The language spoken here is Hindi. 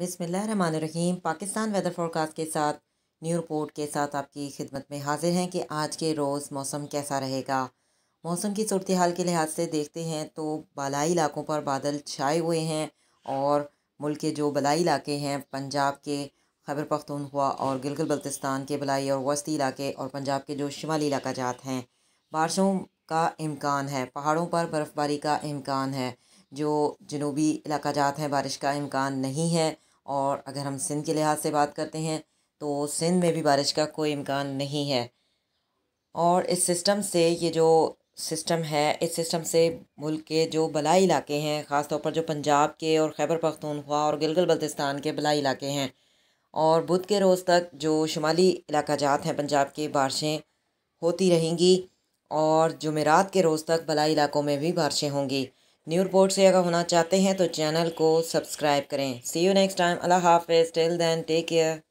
बिसमीम पाकिस्तान वेदर फोरकास्ट के साथ न्यू रिपोर्ट के साथ आपकी खिदमत में हाजिर हैं कि आज के रोज़ मौसम कैसा रहेगा मौसम की सूरत हाल के लिहाज से देखते हैं तो बालाई इलाकों पर बादल छाए हुए हैं और मुल्क के जो बलाई इलाके हैं पंजाब के खैबर पख्तूनख्वा और गिलगल बल्तिस्तान के बलाई और वस्ती इलाके और पंजाब के जो शिमाली इलाका जात हैं बारिशों का इम्कान है पहाड़ों पर बर्फ़बारी का इम्कान है जो जनूबी इलाका जात हैं बारिश का इम्कान नहीं है और अगर हम सिंध के लिहाज से बात करते हैं तो सिंध में भी बारिश का कोई इम्कान नहीं है और इस सिस्टम से ये जो सिस्टम है इस सिस्टम से मुल्क के जो बलाई इलाके हैं ख़ास तौर पर जो पंजाब के और खैबर पख्तूनख्वा और गिलगल बल्तिस्तान के बलाई इलाके हैं और बुध के रोज़ तक जो शुमाली इलाका जात हैं पंजाब के बारिशें होती रहेंगी और जमेरात के रोज़ तक बलाई इलाकों में भी बारिशें होंगी न्यू रिपोर्ट से अगर होना चाहते हैं तो चैनल को सब्सक्राइब करें see you next time Allah हाफिज़ टिल देन टेक केयर